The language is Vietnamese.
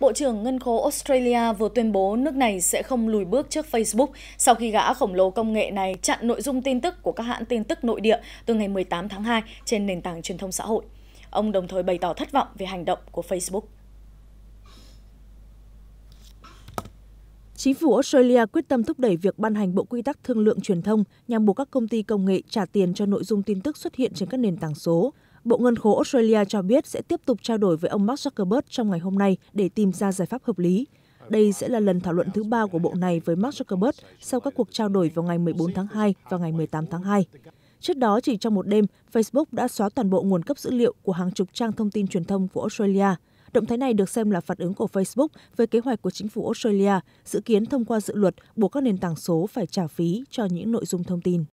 Bộ trưởng Ngân khố Australia vừa tuyên bố nước này sẽ không lùi bước trước Facebook sau khi gã khổng lồ công nghệ này chặn nội dung tin tức của các hãng tin tức nội địa từ ngày 18 tháng 2 trên nền tảng truyền thông xã hội. Ông đồng thời bày tỏ thất vọng về hành động của Facebook. Chính phủ Australia quyết tâm thúc đẩy việc ban hành bộ quy tắc thương lượng truyền thông nhằm buộc các công ty công nghệ trả tiền cho nội dung tin tức xuất hiện trên các nền tảng số. Bộ Ngân khố Australia cho biết sẽ tiếp tục trao đổi với ông Mark Zuckerberg trong ngày hôm nay để tìm ra giải pháp hợp lý. Đây sẽ là lần thảo luận thứ ba của bộ này với Mark Zuckerberg sau các cuộc trao đổi vào ngày 14 tháng 2 và ngày 18 tháng 2. Trước đó, chỉ trong một đêm, Facebook đã xóa toàn bộ nguồn cấp dữ liệu của hàng chục trang thông tin truyền thông của Australia. Động thái này được xem là phản ứng của Facebook với kế hoạch của chính phủ Australia dự kiến thông qua dự luật buộc các nền tảng số phải trả phí cho những nội dung thông tin.